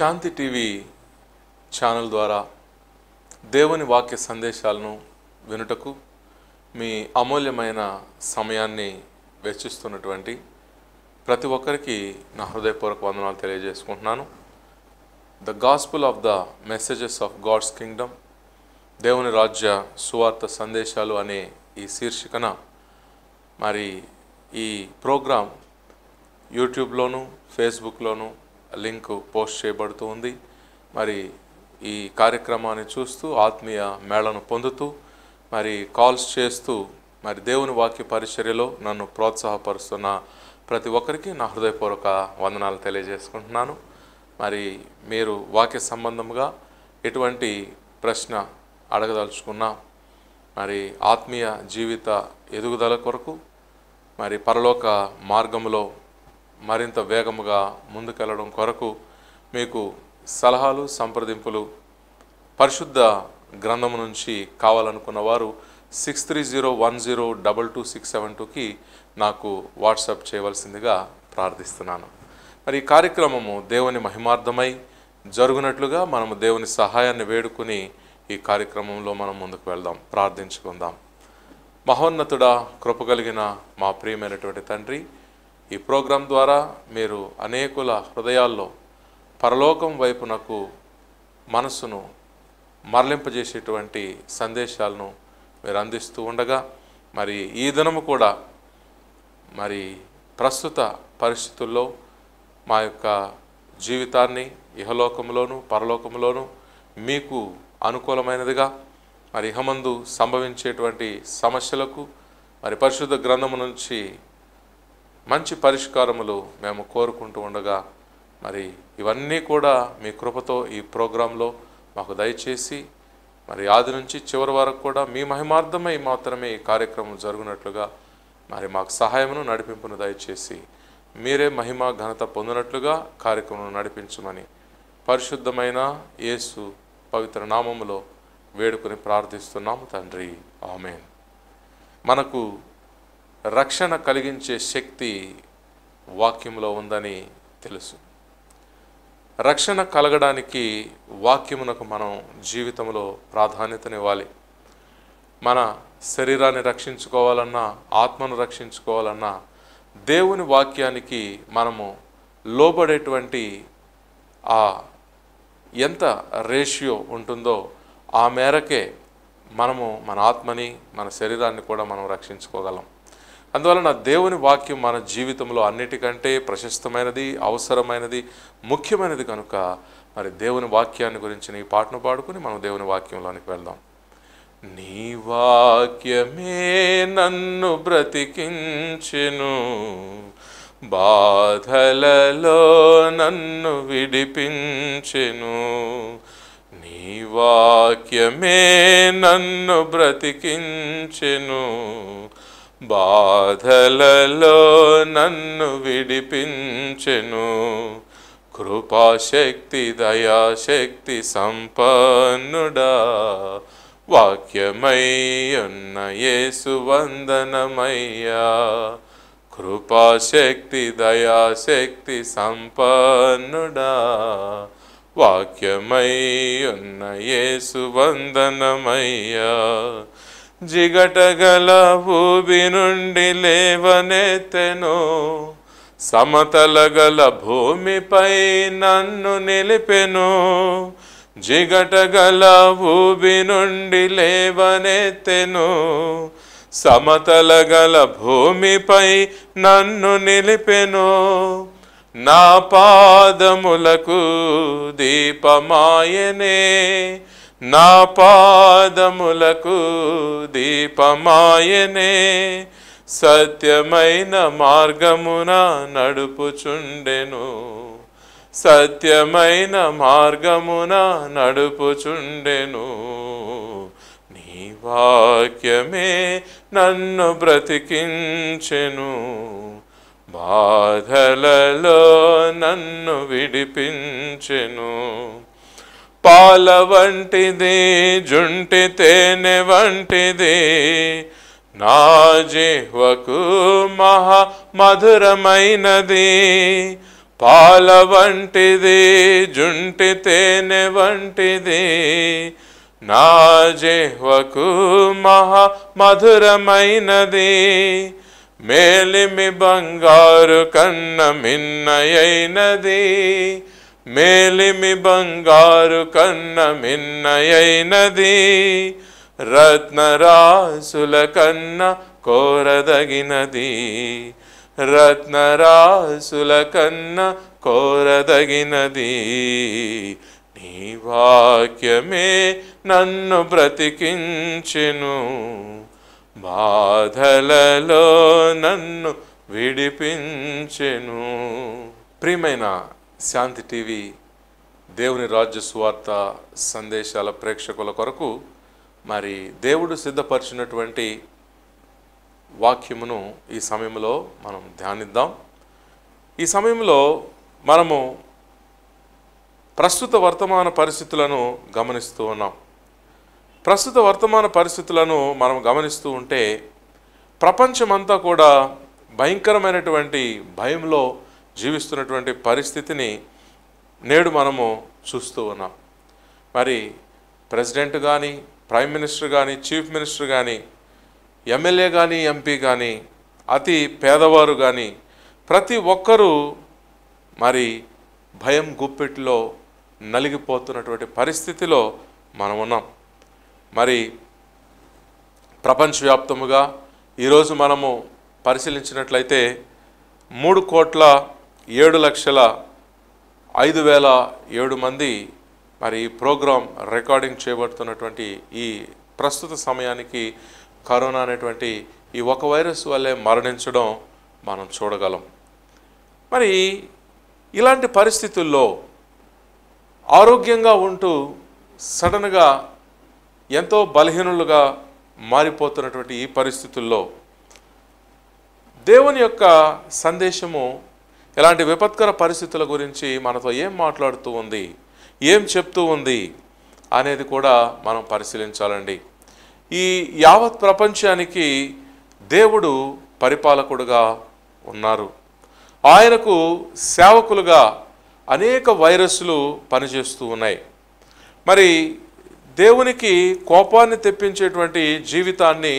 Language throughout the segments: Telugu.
శాంతి టీవీ ఛానల్ ద్వారా దేవుని వాక్య సందేశాలను వినుటకు మీ అమూల్యమైన సమయాన్ని వెచ్చిస్తున్నటువంటి ప్రతి ఒక్కరికి నా హృదయపూర్వక వందనాలు తెలియజేసుకుంటున్నాను the gospel of the messages of God's kingdom దేవుని రాజ్య సువార్త సందేశాలు అనే ఈ శీర్షికన మరి ఈ ప్రోగ్రాం యూట్యూబ్లోను ఫేస్బుక్లోను లింక్ పోస్ట్ చేయబడుతూ ఉంది మరి ఈ కార్యక్రమాన్ని చూస్తూ ఆత్మీయ మేళను పొందుతూ మరి కాల్స్ చేస్తూ మరి దేవుని వాక్య పరిచర్యలో నన్ను ప్రోత్సాహపరుస్తున్న ప్రతి ఒక్కరికి నా హృదయపూర్వక వందనాలు తెలియజేసుకుంటున్నాను మరి మీరు వాక్య సంబంధంగా ఎటువంటి ప్రశ్న అడగదలుచుకున్నా మరి ఆత్మీయ జీవిత ఎదుగుదల కొరకు మరి పరలోక మార్గంలో మరింత వేగముగా ముందుకెళ్ళడం కొరకు మీకు సలహాలు సంప్రదింపులు పరిశుద్ధ గ్రంథం నుంచి కావాలనుకున్న వారు six three zero one zero double two six seven టూకి నాకు వాట్సాప్ చేయవలసిందిగా ప్రార్థిస్తున్నాను మరి ఈ కార్యక్రమము దేవుని మహిమార్థమై జరుగునట్లుగా మనము దేవుని సహాయాన్ని వేడుకుని ఈ కార్యక్రమంలో మనం ముందుకు వెళ్దాం ప్రార్థించుకుందాం మహోన్నతుడా కృపగలిగిన మా ప్రియమైనటువంటి తండ్రి ఈ ప్రోగ్రాం ద్వారా మీరు అనేకుల హృదయాల్లో పరలోకం వైపునకు మనసును మరలింపజేసేటువంటి సందేశాలను మీరు అందిస్తూ ఉండగా మరి ఈ దినము కూడా మరి ప్రస్తుత పరిస్థితుల్లో మా యొక్క జీవితాన్ని ఇహలోకంలోను పరలోకంలోను మీకు అనుకూలమైనదిగా మరి ఇహమందు సంభవించేటువంటి సమస్యలకు మరి పరిశుద్ధ గ్రంథము నుంచి మంచి పరిష్కారములు మేము కోరుకుంటూ ఉండగా మరి ఇవన్నీ కూడా మీ కృపతో ఈ ప్రోగ్రాంలో మాకు దయచేసి మరి ఆది నుంచి చివరి వరకు కూడా మీ మహిమార్థమై మాత్రమే ఈ కార్యక్రమం జరుగునట్లుగా మరి మాకు సహాయమును నడిపింపును దయచేసి మీరే మహిమ ఘనత పొందినట్లుగా కార్యక్రమం నడిపించమని పరిశుద్ధమైన యేసు పవిత్ర నామములో వేడుకుని ప్రార్థిస్తున్నాము తండ్రి ఆమె మనకు రక్షణ కలిగించే శక్తి వాక్యంలో ఉందని తెలుసు రక్షణ కలగడానికి వాక్యమునకు మనం జీవితంలో ప్రాధాన్యతనివ్వాలి మన శరీరాన్ని రక్షించుకోవాలన్నా ఆత్మను రక్షించుకోవాలన్నా దేవుని వాక్యానికి మనము లోబడేటువంటి ఆ ఎంత రేషియో ఉంటుందో ఆ మేరకే మనము మన ఆత్మని మన శరీరాన్ని కూడా మనం రక్షించుకోగలం అందువలన దేవుని వాక్యం మన జీవితంలో అన్నిటికంటే ప్రశస్తమైనది అవసరమైనది ముఖ్యమైనది కనుక మరి దేవుని వాక్యాన్ని గురించి నీ పాటను పాడుకుని మనం దేవుని వాక్యంలోనికి వెళ్దాం నీ వాక్యమే నన్ను బ్రతికించెను బాధలలో నన్ను విడిపించెను నీ వాక్యమే నన్ను బ్రతికించెను బాధలలో నన్ను విడిపించెను కృపాశక్తి దయాశక్తి సంపన్నుడా వాక్యమై యేసు వందనమయ్యా కృపాశక్తి దయాశక్తి సంపన్నుడా వాక్యమై యేసు వందనమయ్యా జిగటగల భూమి నుండి లేవనెత్తెను సమతలగల భూమిపై నన్ను నిలిపెను జిగటగల భూమి నుండి లేవనెత్తెను సమతలగల భూమిపై నన్ను నిలిపెను నా పాదములకు దీపమాయనే నా పాదములకు దీపమాయనే సత్యమైన మార్గమున నడుపుచుండెను సత్యమైన మార్గమున నడుపుచుండెను నీ వాక్యమే నన్ను బ్రతికించెను బాధలలో నన్ను విడిపించెను పాల వంటిది జుంటి వంటిది నా జిహ్వకు మహా మధురమైనది పాల వంటిది జుంటి వంటిది నా జిహ్వకు మహా మధురమైనది మేలిమి బంగారు కన్న మిన్నయైనది మేలిమి బంగారు కన్న మిన్నయైనది రత్నరాసుల కన్న కోరదగినది రత్నరాసుల కన్న కోరదగినది నీ వాక్యమే నన్ను బ్రతికించెను బాధలలో నన్ను విడిపించెను ప్రియమైన శాంతి టీవీ దేవుని రాజ్య సువార్త సందేశాల ప్రేక్షకుల కొరకు మరి దేవుడు సిద్ధపరిచినటువంటి వాక్యమును ఈ సమయంలో మనం ధ్యానిద్దాం ఈ సమయంలో మనము ప్రస్తుత వర్తమాన పరిస్థితులను గమనిస్తూ ఉన్నాం ప్రస్తుత వర్తమాన పరిస్థితులను మనం గమనిస్తూ ఉంటే ప్రపంచమంతా కూడా భయంకరమైనటువంటి భయంలో జీవిస్తున్నటువంటి పరిస్థితిని నేడు మనము చూస్తూ ఉన్నాం మరి ప్రెసిడెంట్ కానీ ప్రైమ్ మినిస్టర్ కానీ చీఫ్ మినిస్టర్ కానీ ఎమ్మెల్యే కానీ ఎంపీ కానీ అతి పేదవారు కానీ ప్రతి ఒక్కరూ మరి భయం గుప్పెట్లో నలిగిపోతున్నటువంటి పరిస్థితిలో మనం ఉన్నాం మరి ప్రపంచవ్యాప్తముగా ఈరోజు మనము పరిశీలించినట్లయితే మూడు కోట్ల ఏడు లక్షల ఐదు వేల ఏడు మంది మరి ఈ ప్రోగ్రాం రికార్డింగ్ చేయబడుతున్నటువంటి ఈ ప్రస్తుత సమయానికి కరోనా అనేటువంటి ఈ ఒక వైరస్ వల్లే మరణించడం మనం చూడగలం మరి ఇలాంటి పరిస్థితుల్లో ఆరోగ్యంగా ఉంటూ సడన్గా ఎంతో బలహీనులుగా మారిపోతున్నటువంటి ఈ పరిస్థితుల్లో దేవుని యొక్క సందేశము ఇలాంటి విపత్కర పరిస్థితుల గురించి మనతో ఏం మాట్లాడుతూ ఉంది ఏం చెప్తూ ఉంది అనేది కూడా మనం పరిశీలించాలండి ఈ యావత్ ప్రపంచానికి దేవుడు పరిపాలకుడుగా ఉన్నారు ఆయనకు సేవకులుగా అనేక వైరస్లు పనిచేస్తూ ఉన్నాయి మరి దేవునికి కోపాన్ని తెప్పించేటువంటి జీవితాన్ని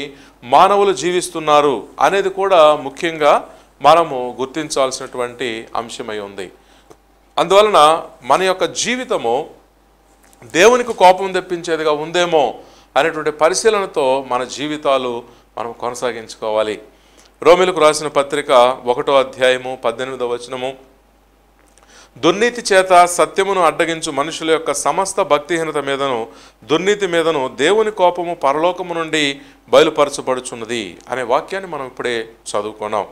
మానవులు జీవిస్తున్నారు అనేది కూడా ముఖ్యంగా మనము గుర్తించాల్సినటువంటి అంశమై ఉంది అందువలన మన యొక్క జీవితము దేవునికి కోపం తెప్పించేదిగా ఉందేమో అనేటువంటి పరిశీలనతో మన జీవితాలు మనం కొనసాగించుకోవాలి రోమిలకు రాసిన పత్రిక ఒకటో అధ్యాయము పద్దెనిమిదవ వచనము దుర్నీతి చేత సత్యమును అడ్డగించు మనుషుల యొక్క సమస్త భక్తిహీనత మీదను దుర్నీతి మీదను దేవుని కోపము పరలోకము నుండి బయలుపరచబడుచున్నది అనే వాక్యాన్ని మనం ఇప్పుడే చదువుకున్నాం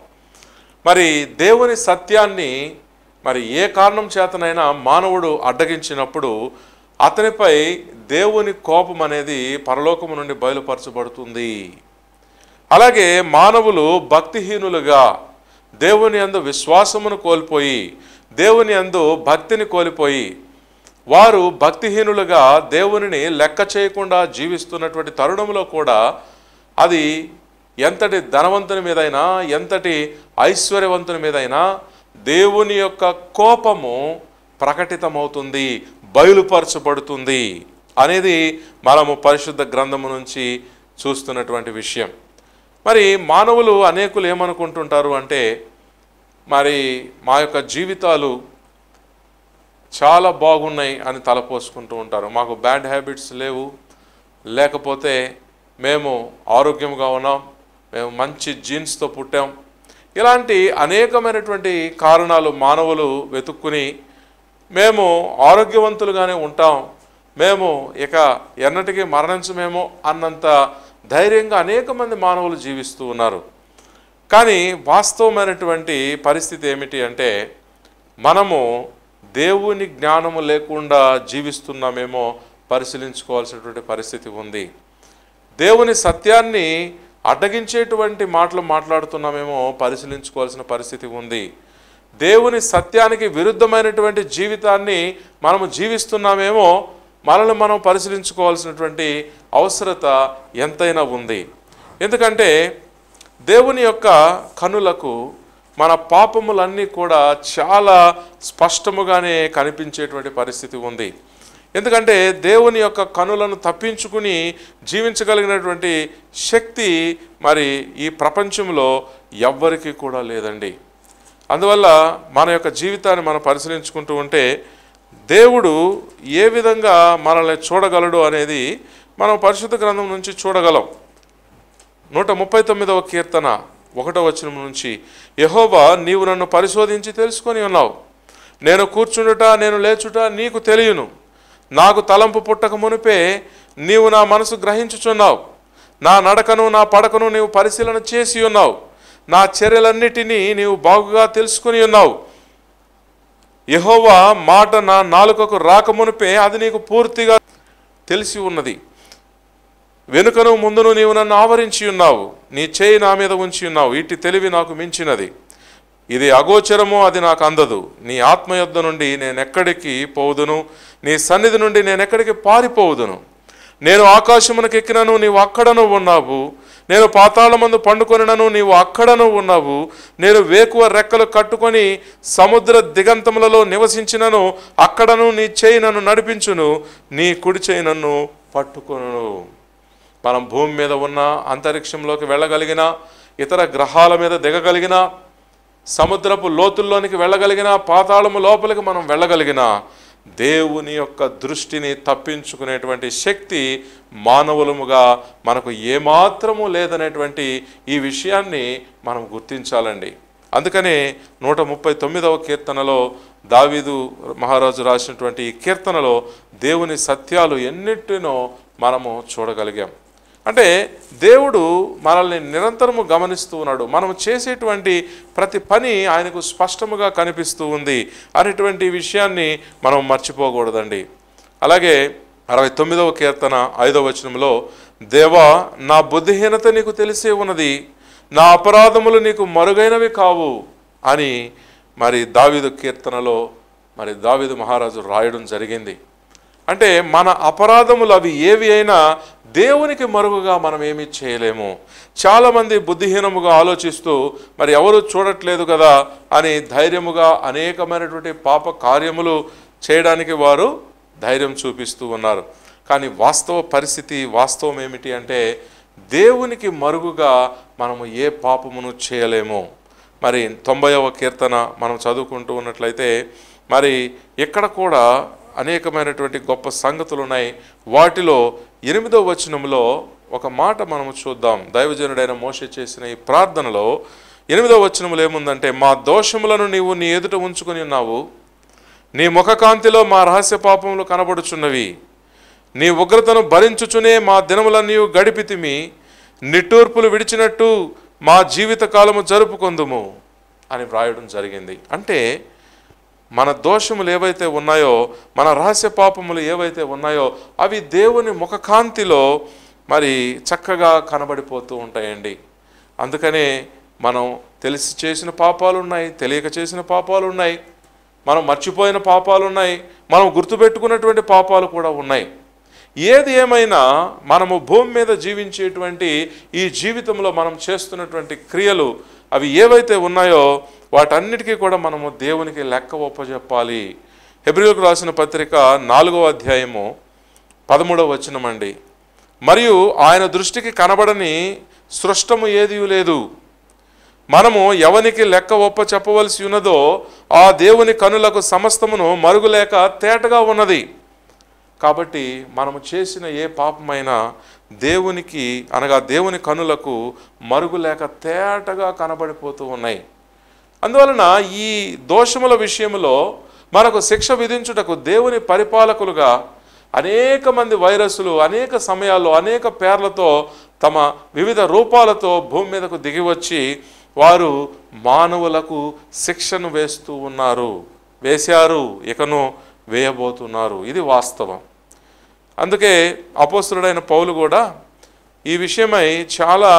మరి దేవుని సత్యాన్ని మరి ఏ కారణం చేతనైనా మానవుడు అడ్డగించినప్పుడు అతనిపై దేవుని కోపం అనేది పరలోకము నుండి బయలుపరచబడుతుంది అలాగే మానవులు భక్తిహీనులుగా దేవుని అందు విశ్వాసమును కోల్పోయి దేవుని అందు భక్తిని కోల్పోయి వారు భక్తిహీనులుగా దేవునిని లెక్క చేయకుండా జీవిస్తున్నటువంటి తరుణంలో కూడా అది ఎంతటి ధనవంతుని మీదైనా ఎంతటి ఐశ్వర్యవంతుని మీదైనా దేవుని యొక్క కోపము ప్రకటితమవుతుంది బయలుపరచబడుతుంది అనేది మనము పరిశుద్ధ గ్రంథము నుంచి చూస్తున్నటువంటి విషయం మరి మానవులు అనేకులు ఏమనుకుంటుంటారు అంటే మరి మా యొక్క జీవితాలు చాలా బాగున్నాయి అని తలపోసుకుంటూ ఉంటారు మాకు బ్యాడ్ హ్యాబిట్స్ లేవు లేకపోతే మేము ఆరోగ్యంగా ఉన్నాం మేము మంచి జీన్స్తో పుట్టాం ఇలాంటి అనేకమైనటువంటి కారణాలు మానవులు వెతుక్కుని మేము ఆరోగ్యవంతులుగానే ఉంటాం మేము ఇక ఎన్నటికీ మరణించమేమో అన్నంత ధైర్యంగా అనేక మంది మానవులు జీవిస్తూ ఉన్నారు కానీ వాస్తవమైనటువంటి పరిస్థితి ఏమిటి అంటే మనము దేవుని జ్ఞానము లేకుండా జీవిస్తున్నామేమో పరిశీలించుకోవాల్సినటువంటి పరిస్థితి ఉంది దేవుని సత్యాన్ని అడ్డగించేటువంటి మాటలు మాట్లాడుతున్నామేమో పరిశీలించుకోవాల్సిన పరిస్థితి ఉంది దేవుని సత్యానికి విరుద్ధమైనటువంటి జీవితాన్ని మనము జీవిస్తున్నామేమో మనల్ని మనం పరిశీలించుకోవాల్సినటువంటి అవసరత ఎంతైనా ఉంది ఎందుకంటే దేవుని యొక్క కనులకు మన పాపములన్నీ కూడా చాలా స్పష్టముగానే కనిపించేటువంటి పరిస్థితి ఉంది ఎందుకంటే దేవుని యొక్క కనులను తప్పించుకుని జీవించగలిగినటువంటి శక్తి మరి ఈ ప్రపంచంలో ఎవ్వరికీ కూడా లేదండి అందువల్ల మన యొక్క జీవితాన్ని మనం పరిశీలించుకుంటూ ఉంటే దేవుడు ఏ విధంగా మనల్ని చూడగలడు అనేది మనం పరిశుద్ధ గ్రంథం నుంచి చూడగలం నూట ముప్పై తొమ్మిదవ కీర్తన ఒకటో వచనం నుంచి యహోబా నీవు నన్ను పరిశోధించి తెలుసుకొని ఉన్నావు నేను కూర్చుండుట నేను లేచుట నీకు తెలియను నాకు తలంపు పుట్టక మునిపే నీవు నా మనసు గ్రహించుచున్నావు నా నడకను నా పడకను నీవు పరిశీలన చేసి ఉన్నావు నా చర్యలన్నిటినీ నీవు బాగుగా తెలుసుకుని ఉన్నావు యహోవా మాట నా నాలుకకు రాకమునిపే అది నీకు పూర్తిగా తెలిసి ఉన్నది వెనుకను ముందును నీవు నన్ను ఆవరించి ఉన్నావు నీ చేయి నా మీద ఉంచి ఉన్నావు ఇట్టి తెలివి నాకు మించినది ఇది అగోచరమో అది నాకు అందదు నీ ఆత్మ యొద్ద నుండి నేను ఎక్కడికి పోదును నీ సన్నిధి నుండి నేను ఎక్కడికి పారిపోవుదును నేను ఆకాశమునకు ఎక్కినను నీవు అక్కడను ఉన్నావు నేను పాతాళమందు పండుకొనినను నీవు అక్కడను ఉన్నావు నేను వేకువ రెక్కలు కట్టుకొని సముద్ర దిగంతములలో నివసించినను అక్కడను నీ చేయి నన్ను నడిపించును నీ కుడి చేయి నన్ను పట్టుకొను మనం భూమి మీద ఉన్న అంతరిక్షంలోకి వెళ్ళగలిగిన ఇతర గ్రహాల మీద దిగగలిగినా సముద్రపు లోతుల్లోనికి వెళ్ళగలిగినా పాతాళము లోపలికి మనం వెళ్ళగలిగినా దేవుని యొక్క దృష్టిని తప్పించుకునేటువంటి శక్తి మానవులముగా మనకు ఏమాత్రము లేదనేటువంటి ఈ విషయాన్ని మనం గుర్తించాలండి అందుకనే నూట ముప్పై తొమ్మిదవ కీర్తనలో దావీదు మహారాజు రాసినటువంటి ఈ కీర్తనలో దేవుని సత్యాలు ఎన్నిటినో మనము చూడగలిగాం అంటే దేవుడు మనల్ని నిరంతరము గమనిస్తూ ఉన్నాడు మనం చేసేటువంటి ప్రతి పని ఆయనకు స్పష్టముగా కనిపిస్తూ ఉంది అనేటువంటి విషయాన్ని మనం మర్చిపోకూడదండి అలాగే అరవై తొమ్మిదవ కీర్తన ఐదవ వచనంలో దేవా నా బుద్ధిహీనత నీకు తెలిసే ఉన్నది నా అపరాధములు నీకు మరుగైనవి కావు అని మరి దావిదు కీర్తనలో మరి దావిదు మహారాజు రాయడం జరిగింది అంటే మన అపరాధములు అవి ఏవి అయినా దేవునికి మరుగుగా మనం ఏమి చేయలేము చాలామంది బుద్ధిహీనముగా ఆలోచిస్తూ మరి ఎవరు చూడట్లేదు కదా అని ధైర్యముగా అనేకమైనటువంటి పాప కార్యములు చేయడానికి వారు ధైర్యం చూపిస్తూ ఉన్నారు కానీ వాస్తవ పరిస్థితి వాస్తవం ఏమిటి అంటే దేవునికి మరుగుగా మనము ఏ పాపమును చేయలేము మరి తొంభైవ కీర్తన మనం చదువుకుంటూ ఉన్నట్లయితే మరి ఇక్కడ కూడా అనేకమైనటువంటి గొప్ప సంగతులు ఉన్నాయి వాటిలో ఎనిమిదో వచనంలో ఒక మాట మనము చూద్దాం దైవజనుడైన మోస చేసిన ఈ ప్రార్థనలో ఎనిమిదో వచనములు ఏముందంటే మా దోషములను నీవు నీ ఎదుట ఉంచుకొని ఉన్నావు నీ ముఖకాంతిలో మా రహస్య పాపములు కనబడుచున్నవి నీ ఉగ్రతను భరించుచునే మా దినములన్నీ గడిపితిమి నిట్టూర్పులు విడిచినట్టు మా జీవితకాలము జరుపుకొందుము అని వ్రాయడం జరిగింది అంటే మన దోషములు ఏవైతే ఉన్నాయో మన రహస్య పాపములు ఏవైతే ఉన్నాయో అవి దేవుని ముఖకాంతిలో మరి చక్కగా కనబడిపోతూ ఉంటాయండి అందుకనే మనం తెలిసి చేసిన పాపాలు ఉన్నాయి తెలియక చేసిన పాపాలు ఉన్నాయి మనం మర్చిపోయిన పాపాలు ఉన్నాయి మనం గుర్తుపెట్టుకున్నటువంటి పాపాలు కూడా ఉన్నాయి ఏది ఏమైనా మనము భూమి మీద జీవించేటువంటి ఈ జీవితంలో మనం చేస్తున్నటువంటి క్రియలు అవి ఏవైతే ఉన్నాయో వాటన్నిటికీ కూడా మనము దేవునికి లెక్క ఒప్పజెప్పాలి హెబ్రిల్కు రాసిన పత్రిక నాలుగవ అధ్యాయము పదమూడవ వచనమండి మరియు ఆయన దృష్టికి కనబడని సృష్టము ఏది లేదు మనము ఎవనికి లెక్క ఒప్ప చెప్పవలసి ఉన్నదో ఆ దేవుని కనులకు సమస్తమును మరుగులేక తేటగా ఉన్నది కాబట్టి మనము చేసిన ఏ పాపమైనా దేవునికి అనగా దేవుని కనులకు మరుగు లేక తేటగా కనబడిపోతూ ఉన్నాయి అందువలన ఈ దోషముల విషయంలో మనకు శిక్ష విధించుటకు దేవుని పరిపాలకులుగా అనేక మంది వైరస్లు అనేక సమయాల్లో అనేక పేర్లతో తమ వివిధ రూపాలతో భూమి మీదకు దిగి వచ్చి వారు మానవులకు శిక్షను వేస్తూ ఉన్నారు వేశారు ఇకను వేయబోతున్నారు ఇది వాస్తవం అందుకే అపోస్తుడైన పౌలు కూడా ఈ విషయమై చాలా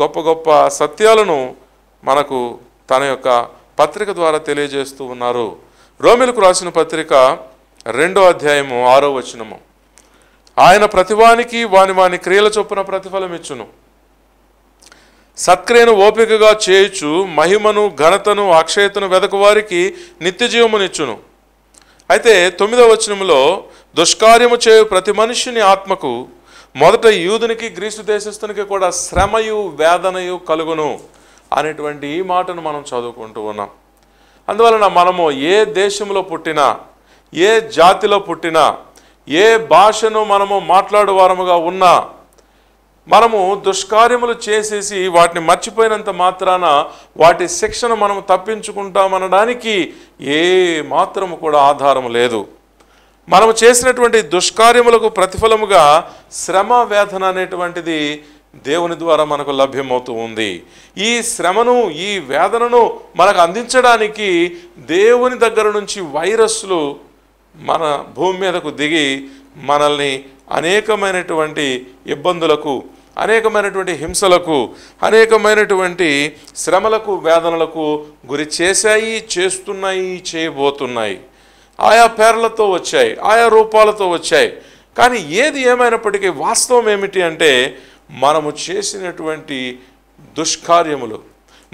గొప్ప గొప్ప సత్యాలను మనకు తన యొక్క పత్రిక ద్వారా తెలియజేస్తూ ఉన్నారు రోమిలకు రాసిన పత్రిక రెండో అధ్యాయము ఆరో వచనము ఆయన ప్రతివానికి వాని వాని క్రియల చొప్పున ప్రతిఫలం ఇచ్చును సత్క్రియను ఓపికగా చేయుచు మహిమను ఘనతను అక్షయతను వెదకువారికి నిత్య జీవమునిచ్చును అయితే తొమ్మిదవ వచనంలో దుష్కార్యము చేయు ప్రతి మనుష్యుని ఆత్మకు మొదట యూదునికి గ్రీసు దేశస్థునికి కూడా శ్రమయు వేదనయు కలుగును అనేటువంటి ఈ మాటను మనం చదువుకుంటూ ఉన్నాం అందువలన మనము ఏ దేశంలో పుట్టినా ఏ జాతిలో పుట్టినా ఏ భాషను మనము మాట్లాడువారముగా ఉన్నా మనము దుష్కార్యములు చేసేసి వాటిని మర్చిపోయినంత మాత్రాన వాటి శిక్షను మనం తప్పించుకుంటామనడానికి ఏ మాత్రము కూడా ఆధారం లేదు మనము చేసినటువంటి దుష్కార్యములకు ప్రతిఫలముగా శ్రమ వేదన అనేటువంటిది దేవుని ద్వారా మనకు లభ్యమవుతూ ఉంది ఈ శ్రమను ఈ వేదనను మనకు అందించడానికి దేవుని దగ్గర నుంచి వైరస్లు మన భూమి మీదకు దిగి మనల్ని అనేకమైనటువంటి ఇబ్బందులకు అనేకమైనటువంటి హింసలకు అనేకమైనటువంటి శ్రమలకు వేదనలకు గురి చేశాయి చేస్తున్నాయి చేయబోతున్నాయి ఆయా పేర్లతో వచ్చాయి ఆయా రూపాలతో వచ్చాయి కానీ ఏది ఏమైనప్పటికీ వాస్తవం ఏమిటి అంటే మనము చేసినటువంటి దుష్కార్యములు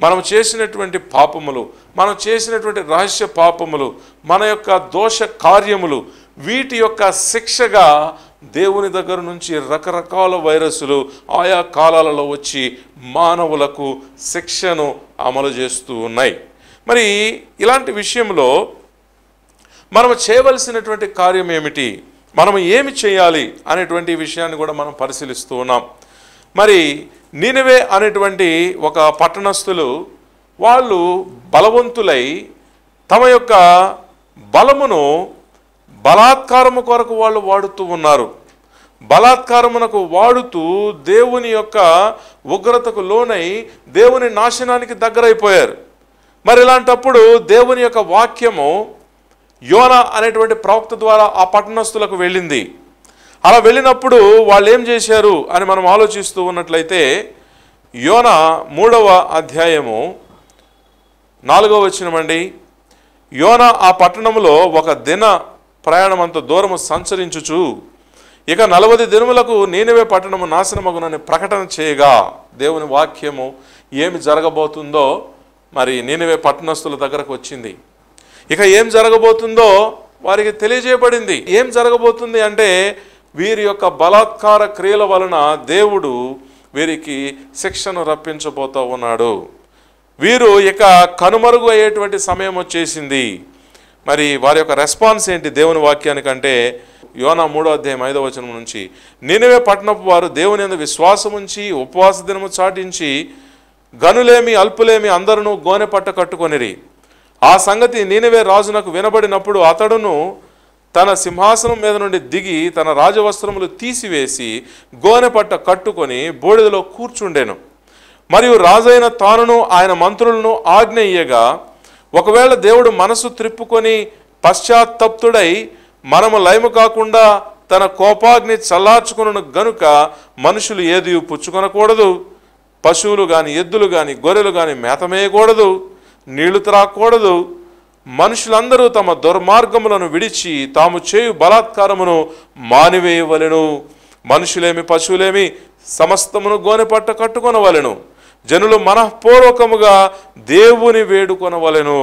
మనం చేసినటువంటి పాపములు మనం చేసినటువంటి రహస్య పాపములు మన యొక్క దోష కార్యములు వీటి యొక్క శిక్షగా దేవుని దగ్గర నుంచి రకరకాల వైరస్లు ఆయా కాలాలలో వచ్చి మానవులకు శిక్షను అమలు చేస్తూ ఉన్నాయి మరి ఇలాంటి విషయంలో మనం చేయవలసినటువంటి కార్యం ఏమిటి మనం ఏమి చేయాలి అనేటువంటి విషయాన్ని కూడా మనం పరిశీలిస్తూ ఉన్నాం మరి నినివే అనేటువంటి ఒక పట్టణస్థులు వాళ్ళు బలవంతులై తమ యొక్క బలమును బలాత్కారము కొరకు వాళ్ళు వాడుతూ ఉన్నారు బలాత్కారమునకు వాడుతూ దేవుని యొక్క ఉగ్రతకు లోనై దేవుని నాశనానికి దగ్గరైపోయారు మరి ఇలాంటప్పుడు దేవుని యొక్క వాక్యము యోన అనేటువంటి ప్రవక్త ద్వారా ఆ పట్టణస్థులకు వెళ్ళింది అలా వెళ్ళినప్పుడు వాళ్ళు ఏం చేశారు అని మనం ఆలోచిస్తూ ఉన్నట్లయితే యోన మూడవ అధ్యాయము నాలుగవ వచ్చినమండి యోన ఆ పట్టణంలో ఒక దిన ప్రయాణం అంత దూరము సంచరించుచు ఇక నలభై దినములకు నేనవే పట్టణము నాశనమగునని ప్రకటన చేయగా దేవుని వాక్యము ఏమి జరగబోతుందో మరి నేనవే పట్టణస్థుల దగ్గరకు వచ్చింది ఇక ఏం జరగబోతుందో వారికి తెలియజేయబడింది ఏం జరగబోతుంది అంటే వీరి యొక్క బలాత్కార క్రియల వలన దేవుడు వీరికి శిక్షను రప్పించబోతూ ఉన్నాడు వీరు ఇక కనుమరుగు అయ్యేటువంటి సమయం వచ్చేసింది మరి వారి యొక్క రెస్పాన్స్ ఏంటి దేవుని వాక్యానికంటే యోనా మూడో అధ్యాయం ఐదో వచనం నుంచి నేనవే పట్టణపు వారు దేవుని ఎందు విశ్వాసం ఉంచి ఉపవాస దినము చాటించి గనులేమి అల్పులేమి అందరూ గోనె పట్ట కట్టుకొనిరి ఆ సంగతి నీనవే రాజునకు వినబడినప్పుడు అతడును తన సింహాసనం మీద నుండి దిగి తన రాజవస్త్రములు తీసివేసి గోనె పట్ట కట్టుకొని బూడిదలో కూర్చుండెను మరియు రాజైన తానును ఆయన మంత్రులను ఆజ్ఞ ఇయ్యగా ఒకవేళ దేవుడు మనసు త్రిప్పుకొని పశ్చాత్తప్తుడై మనము లయము కాకుండా తన కోపాగ్ని చల్లార్చుకును గనుక మనుషులు ఏది పుచ్చుకొనకూడదు పశువులు కానీ ఎద్దులు కానీ గొర్రెలు కానీ మేతమేయకూడదు నీళ్లు త్రాకూడదు మనుషులందరూ తమ దుర్మార్గములను విడిచి తాము చేయు బలాత్కారమును మానివేయవలెను మనుషులేమి పశువులేమి సమస్తమును గోనెపట్ట కట్టుకొనవలెను జనులు మనఃపూర్వకముగా దేవుని వేడుకొనవలెను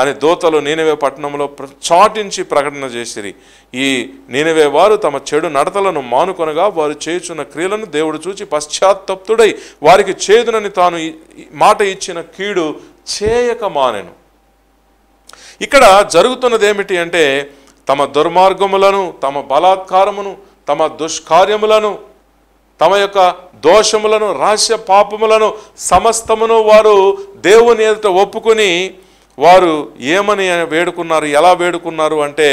అని దోతలు నీనవే పట్టణంలో చాటించి ప్రకటన చేసిరి ఈ నీనవే వారు తమ చెడు నడతలను మానుకొనగా వారు చేయుచున్న క్రియలను దేవుడు చూచి పశ్చాత్తప్తుడై వారికి చేదునని తాను మాట ఇచ్చిన కీడు చేయక మానెను ఇక్కడ జరుగుతున్నది ఏమిటి అంటే తమ దుర్మార్గములను తమ బలాత్కారమును తమ దుష్కార్యములను తమ యొక్క దోషములను రహస్య పాపములను సమస్తమును వారు దేవుని ఎదుట ఒప్పుకొని వారు ఏమని వేడుకున్నారు ఎలా వేడుకున్నారు అంటే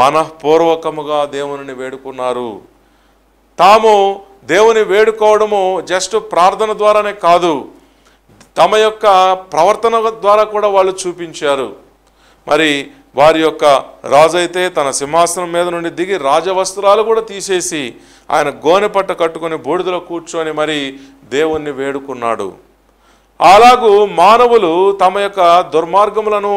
మనఃపూర్వకముగా దేవుని వేడుకున్నారు తాము దేవుని వేడుకోవడము జస్ట్ ప్రార్థన ద్వారానే కాదు తమ యొక్క ప్రవర్తన ద్వారా కూడా వాళ్ళు చూపించారు మరి వారి యొక్క రాజు అయితే తన సింహాసనం మీద నుండి దిగి రాజవస్త్రాలు కూడా తీసేసి ఆయన గోనె పట్ట కట్టుకొని బూడిదలో కూర్చొని మరి దేవుణ్ణి వేడుకున్నాడు అలాగూ మానవులు తమ యొక్క దుర్మార్గములను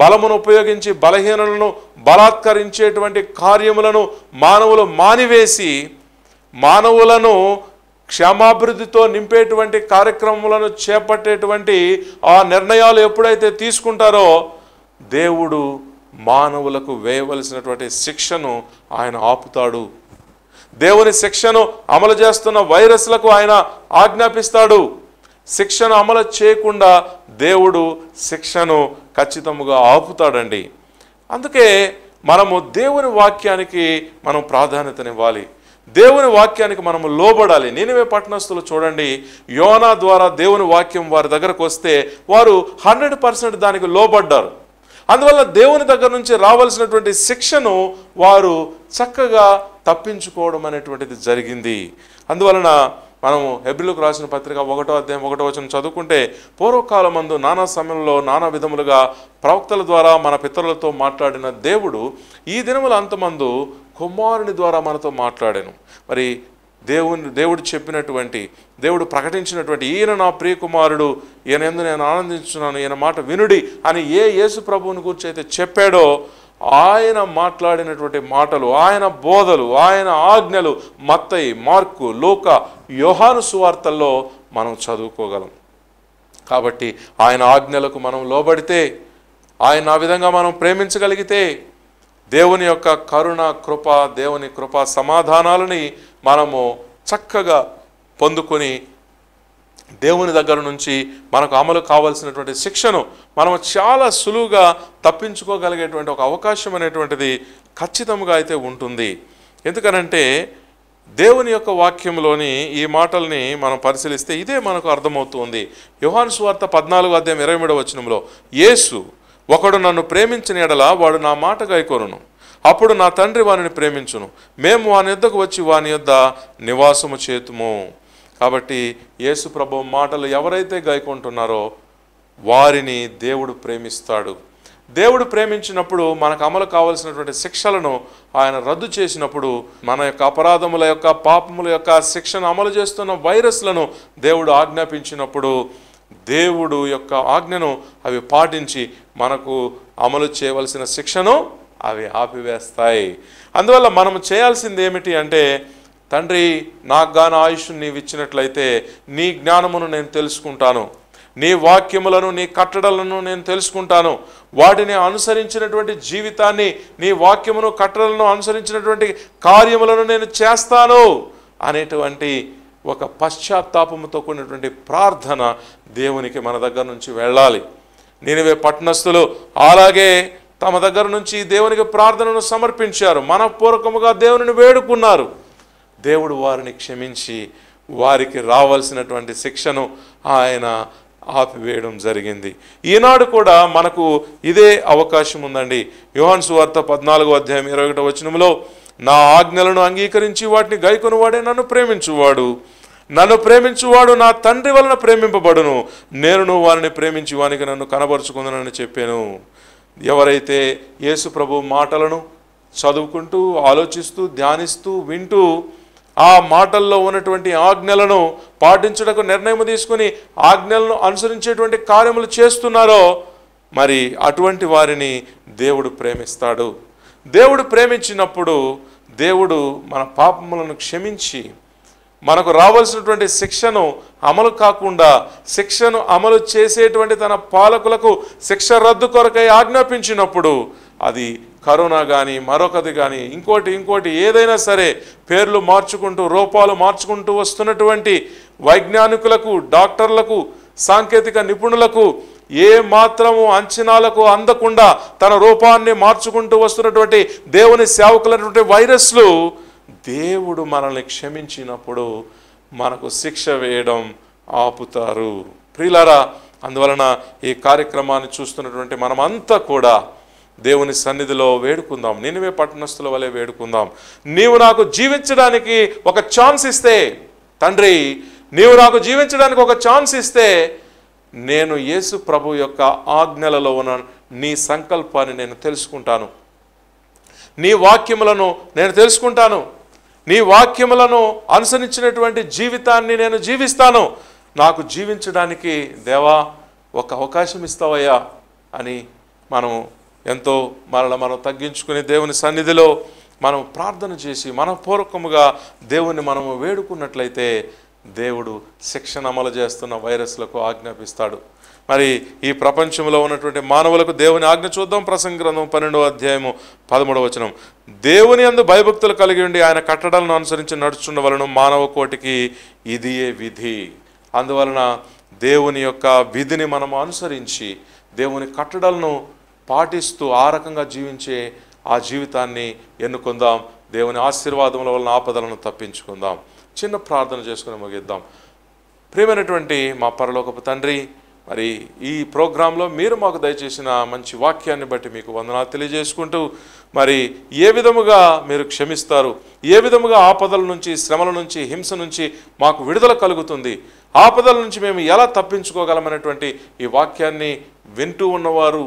బలమును ఉపయోగించి బలహీనలను బలాత్కరించేటువంటి కార్యములను మానవులు మానివేసి మానవులను క్షేమాభివృద్ధితో నింపేటువంటి కార్యక్రమాలను చేపట్టేటువంటి ఆ నిర్ణయాలు ఎప్పుడైతే తీసుకుంటారో దేవుడు మానవులకు వేయవలసినటువంటి శిక్షను ఆయన ఆపుతాడు దేవుని శిక్షను అమలు చేస్తున్న వైరస్లకు ఆయన ఆజ్ఞాపిస్తాడు శిక్షను అమలు చేయకుండా దేవుడు శిక్షను ఖచ్చితముగా ఆపుతాడండి అందుకే మనము దేవుని వాక్యానికి మనం ప్రాధాన్యతనివ్వాలి దేవుని వాక్యానికి మనము లోబడాలి నేనువే పట్టణస్తులు చూడండి యోనా ద్వారా దేవుని వాక్యం వారి దగ్గరకు వస్తే వారు హండ్రెడ్ పర్సెంట్ దానికి లోబడ్డారు అందువల్ల దేవుని దగ్గర నుంచి రావాల్సినటువంటి శిక్షను వారు చక్కగా తప్పించుకోవడం అనేటువంటిది జరిగింది అందువలన మనము హెబ్రిలకు రాసిన పత్రిక ఒకటో అధ్యాయం ఒకటో వచ్చిన చదువుకుంటే పూర్వకాలమందు నానా సమయంలో నానా విధములుగా ప్రవక్తల ద్వారా మన పితరులతో మాట్లాడిన దేవుడు ఈ దినముల అంతమందు కుమారుని ద్వారా మనతో మాట్లాడాను మరి దేవుని దేవుడు చెప్పినటువంటి దేవుడు ప్రకటించినటువంటి ఈయన నా ప్రియకుమారుడు ఈయన ఎందు నేను ఆనందించున్నాను ఈయన మాట వినుడి అని ఏ యేసు ప్రభువుని గురించి అయితే చెప్పాడో ఆయన మాట్లాడినటువంటి మాటలు ఆయన బోధలు ఆయన ఆజ్ఞలు మత్తయి మార్కు లోక యోహాను సువార్తల్లో మనం చదువుకోగలం కాబట్టి ఆయన ఆజ్ఞలకు మనం లోబడితే ఆయన ఆ విధంగా మనం ప్రేమించగలిగితే దేవుని యొక్క కరుణ కృప దేవుని కృప సమాధానాలని మనము చక్కగా పొందుకొని దేవుని దగ్గర నుంచి మనకు అమలు కావలసినటువంటి శిక్షను మనం చాలా సులువుగా తప్పించుకోగలిగేటువంటి ఒక అవకాశం అనేటువంటిది ఖచ్చితంగా అయితే ఉంటుంది ఎందుకనంటే దేవుని యొక్క వాక్యంలోని ఈ మాటల్ని మనం పరిశీలిస్తే ఇదే మనకు అర్థమవుతుంది యువాన్ స్వార్థ పద్నాలుగు అధ్యాయం ఇరవై మూడవ వచనంలో యేసు ఒకడు నన్ను ప్రేమించిన ఎడల వాడు నా మాట గైకోరును అప్పుడు నా తండ్రి వాని ప్రేమించును మేము వాని యొద్దకు వచ్చి వాని యొద్ద నివాసము చేతుము కాబట్టి యేసు ప్రభు మాటలు ఎవరైతే గైకొంటున్నారో వారిని దేవుడు ప్రేమిస్తాడు దేవుడు ప్రేమించినప్పుడు మనకు అమలు కావాల్సినటువంటి శిక్షలను ఆయన రద్దు చేసినప్పుడు మన యొక్క అపరాధముల యొక్క పాపముల యొక్క శిక్షను అమలు చేస్తున్న వైరస్లను దేవుడు ఆజ్ఞాపించినప్పుడు దేవుడు యొక్క ఆజ్ఞను అవి పాటించి మనకు అమలు చేయవలసిన శిక్షను అవి ఆపివేస్తాయి అందువల్ల మనం చేయాల్సింది ఏమిటి అంటే తండ్రి నాకు గాన ఆయుష్ ఇచ్చినట్లయితే నీ జ్ఞానమును నేను తెలుసుకుంటాను నీ వాక్యములను నీ కట్టడలను నేను తెలుసుకుంటాను వాటిని అనుసరించినటువంటి జీవితాన్ని నీ వాక్యమును కట్టడలను అనుసరించినటువంటి కార్యములను నేను చేస్తాను అనేటువంటి ఒక పశ్చాత్తాపంతో కూడినటువంటి ప్రార్థన దేవునికి మన దగ్గర నుంచి వెళ్ళాలి నేనివే పట్టణస్థులు అలాగే తమ దగ్గర నుంచి దేవునికి ప్రార్థనను సమర్పించారు మనపూర్వకముగా దేవుని వేడుకున్నారు దేవుడు వారిని క్షమించి వారికి రావాల్సినటువంటి శిక్షను ఆయన ఆపివేయడం జరిగింది ఈనాడు కూడా మనకు ఇదే అవకాశం ఉందండి యువన్ సువార్త పద్నాలుగో అధ్యాయం ఇరవై ఒకటో వచనంలో నా ఆజ్ఞలను అంగీకరించి వాటిని గైకొనువాడే నన్ను ప్రేమించువాడు నన్ను ప్రేమించువాడు నా తండ్రి వలన ప్రేమింపబడును నేను వారిని ప్రేమించి వానికి నన్ను కనబరుచుకుందనని చెప్పాను ఎవరైతే యేసు ప్రభు మాటలను చదువుకుంటూ ఆలోచిస్తూ ధ్యానిస్తూ వింటూ ఆ మాటల్లో ఉన్నటువంటి ఆజ్ఞలను పాటించడానికి నిర్ణయం తీసుకుని ఆజ్ఞలను అనుసరించేటువంటి కార్యములు చేస్తున్నారో మరి అటువంటి వారిని దేవుడు ప్రేమిస్తాడు దేవుడు ప్రేమించినప్పుడు దేవుడు మన పాపములను క్షమించి మనకు రావాల్సినటువంటి శిక్షను అమలు కాకుండా శిక్షను అమలు చేసేటువంటి తన పాలకులకు శిక్ష రద్దు కొరకై ఆజ్ఞాపించినప్పుడు అది కరోనా కానీ మరొకది కానీ ఇంకోటి ఇంకోటి ఏదైనా సరే పేర్లు మార్చుకుంటూ రూపాలు మార్చుకుంటూ వస్తున్నటువంటి వైజ్ఞానికులకు డాక్టర్లకు సాంకేతిక నిపుణులకు ఏ మాత్రము అంచనాలకు అందకుండా తన రూపాన్ని మార్చుకుంటూ వస్తున్నటువంటి దేవుని సేవకులైనటువంటి వైరస్లు దేవుడు మనల్ని క్షమించినప్పుడు మనకు శిక్ష వేయడం ఆపుతారు ప్రియులారా అందువలన ఈ కార్యక్రమాన్ని చూస్తున్నటువంటి మనమంతా కూడా దేవుని సన్నిధిలో వేడుకుందాం నేనువే పట్టణస్థుల వలె వేడుకుందాం నీవు నాకు జీవించడానికి ఒక ఛాన్స్ ఇస్తే తండ్రి నీవు నాకు జీవించడానికి ఒక ఛాన్స్ ఇస్తే నేను యేసు ప్రభు యొక్క ఆజ్ఞలలో ఉన్న నీ సంకల్పాన్ని నేను తెలుసుకుంటాను నీ వాక్యములను నేను తెలుసుకుంటాను నీ వాక్యములను అనుసరించినటువంటి జీవితాన్ని నేను జీవిస్తాను నాకు జీవించడానికి దేవా ఒక అవకాశం ఇస్తావయ్యా అని మనం ఎంతో మరల మనం తగ్గించుకుని దేవుని సన్నిధిలో మనం ప్రార్థన చేసి మనపూర్వకముగా దేవుణ్ణి మనము వేడుకున్నట్లయితే దేవుడు శిక్షణ అమలు చేస్తున్న వైరస్లకు ఆజ్ఞాపిస్తాడు మరి ఈ ప్రపంచంలో ఉన్నటువంటి మానవులకు దేవుని ఆజ్ఞ చూద్దాం ప్రసంగ గ్రంథం పన్నెండవ అధ్యాయము పదమూడవ వచనం దేవుని అందు భయభక్తులు కలిగి ఉండి ఆయన కట్టడాలను అనుసరించి నడుచున్న వలన మానవ కోటికి ఇదియే విధి అందువలన దేవుని యొక్క విధిని మనము అనుసరించి దేవుని కట్టడాలను పాటిస్తూ ఆ రకంగా జీవించే ఆ జీవితాన్ని ఎన్నుకుందాం దేవుని ఆశీర్వాదముల వలన ఆపదలను తప్పించుకుందాం చిన్న ప్రార్థన చేసుకుని ముగిద్దాం ప్రియమైనటువంటి మా పరలోకపు తండ్రి మరి ఈ ప్రోగ్రాంలో మీరు మాకు దయచేసిన మంచి వాక్యాన్ని బట్టి మీకు వందనాలు తెలియజేసుకుంటూ మరి ఏ విధముగా మీరు క్షమిస్తారు ఏ విధముగా ఆపదల నుంచి శ్రమల నుంచి హింస నుంచి మాకు విడుదల కలుగుతుంది ఆపదల నుంచి మేము ఎలా తప్పించుకోగలమనేటువంటి ఈ వాక్యాన్ని వింటూ ఉన్నవారు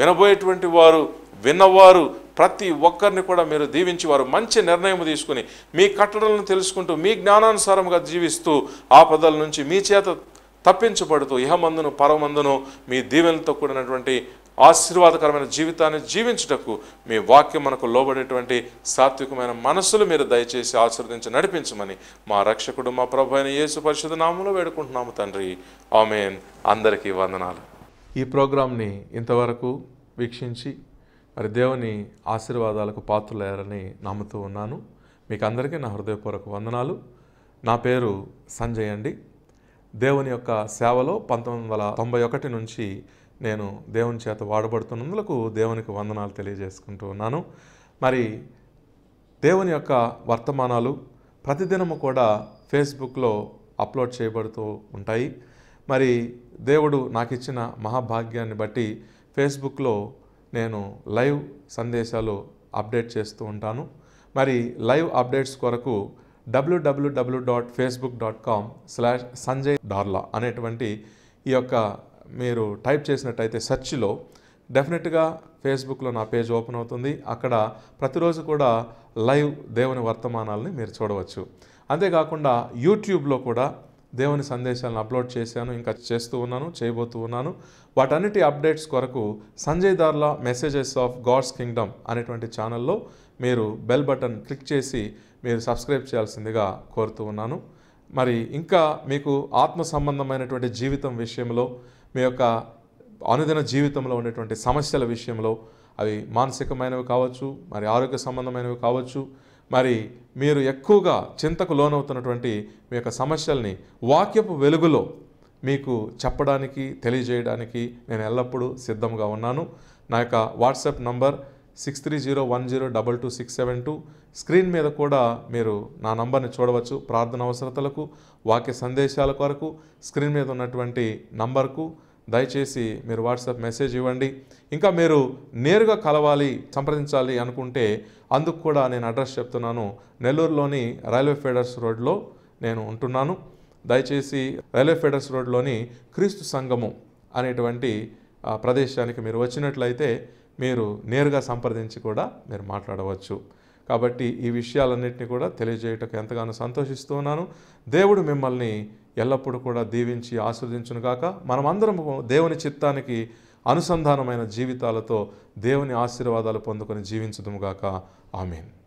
వినబోయేటువంటి వారు విన్నవారు ప్రతి ఒక్కరిని కూడా మీరు దీవించి వారు మంచి నిర్ణయం తీసుకుని మీ కట్టడలను తెలుసుకుంటూ మీ జ్ఞానానుసారంగా జీవిస్తూ ఆపదల నుంచి మీ చేత తప్పించబడుతూ ఇహమందును పరమందును మీ దీవెనలతో కూడినటువంటి ఆశీర్వాదకరమైన జీవితాన్ని జీవించుటకు మీ వాక్యం మనకు లోబడేటువంటి సాత్వికమైన మనస్సులు మీరు దయచేసి ఆశీర్వదించి నడిపించమని మా రక్షకుడు మా ప్రభు అయిన యేసు పరిషత్ నామంలో వేడుకుంటున్నాము తండ్రి ఆమెన్ అందరికీ వందనాలు ఈ ప్రోగ్రామ్ని ఇంతవరకు వీక్షించి మరి దేవుని ఆశీర్వాదాలకు పాత్రలయ్యారని నమ్ముతూ ఉన్నాను మీకు అందరికీ నా హృదయపూర్వక వందనాలు నా పేరు సంజయ్ అండి దేవుని యొక్క సేవలో పంతొమ్మిది వందల తొంభై ఒకటి నుంచి నేను దేవుని చేత వాడబడుతున్నందులకు దేవునికి వందనాలు తెలియజేసుకుంటూ ఉన్నాను మరి దేవుని యొక్క వర్తమానాలు ప్రతిదినము కూడా ఫేస్బుక్లో అప్లోడ్ చేయబడుతూ ఉంటాయి మరి దేవుడు నాకు ఇచ్చిన మహాభాగ్యాన్ని బట్టి ఫేస్బుక్లో నేను లైవ్ సందేశాలు అప్డేట్ చేస్తూ ఉంటాను మరి లైవ్ అప్డేట్స్ కొరకు W W W dot Facebook dot com slash Sanjay Darla అనేటువంటి ఈ యొక్క మీరు టైప్ చేసినట్టయితే సెర్చ్లో డెఫినెట్గా ఫేస్బుక్లో నా పేజ్ ఓపెన్ అవుతుంది అక్కడ ప్రతిరోజు కూడా లైవ్ దేవుని వర్తమానాలని మీరు చూడవచ్చు అంతేకాకుండా యూట్యూబ్లో కూడా దేవుని సందేశాలను అప్లోడ్ చేశాను ఇంకా చేస్తూ ఉన్నాను చేయబోతూ ఉన్నాను వాటన్నిటి అప్డేట్స్ కొరకు Sanjay Darla messages of God's kingdom అనేటువంటి ఛానల్లో మీరు బెల్ బటన్ క్లిక్ చేసి మీరు సబ్స్క్రైబ్ చేయాల్సిందిగా కోరుతూ ఉన్నాను మరి ఇంకా మీకు ఆత్మ సంబంధమైనటువంటి జీవితం విషయంలో మీ యొక్క అనుదిన జీవితంలో ఉండేటువంటి సమస్యల విషయంలో అవి మానసికమైనవి కావచ్చు మరి ఆరోగ్య సంబంధమైనవి కావచ్చు మరి మీరు ఎక్కువగా చింతకు లోనవుతున్నటువంటి మీ యొక్క సమస్యల్ని వాక్యపు వెలుగులో మీకు చెప్పడానికి తెలియజేయడానికి నేను ఎల్లప్పుడూ సిద్ధంగా ఉన్నాను నా యొక్క WhatsApp number six three zero one zero double two six seven two screen మీద కూడా మీరు నా నంబర్ని చూడవచ్చు ప్రార్థన అవసరతలకు వాక్య సందేశాల కొరకు స్క్రీన్ మీద ఉన్నటువంటి నంబర్కు దయచేసి మీరు వాట్సాప్ మెసేజ్ ఇవ్వండి ఇంకా మీరు నేరుగా కలవాలి సంప్రదించాలి అనుకుంటే అందుకు కూడా నేను అడ్రస్ చెప్తున్నాను నెల్లూరులోని రైల్వే ఫెడర్స్ రోడ్లో నేను ఉంటున్నాను దయచేసి రైల్వే ఫెడర్స్ రోడ్లోని క్రీస్తు సంగమం అనేటువంటి ప్రదేశానికి మీరు వచ్చినట్లయితే మీరు నేరుగా సంప్రదించి కూడా మీరు మాట్లాడవచ్చు కాబట్టి ఈ విషయాలన్నింటినీ కూడా తెలియజేయటకు ఎంతగానో సంతోషిస్తున్నాను దేవుడు మిమ్మల్ని ఎల్లప్పుడూ కూడా దీవించి ఆస్వాదించునుగాక మనమందరం దేవుని చిత్తానికి అనుసంధానమైన జీవితాలతో దేవుని ఆశీర్వాదాలు పొందుకొని జీవించదుముగాక ఆమెను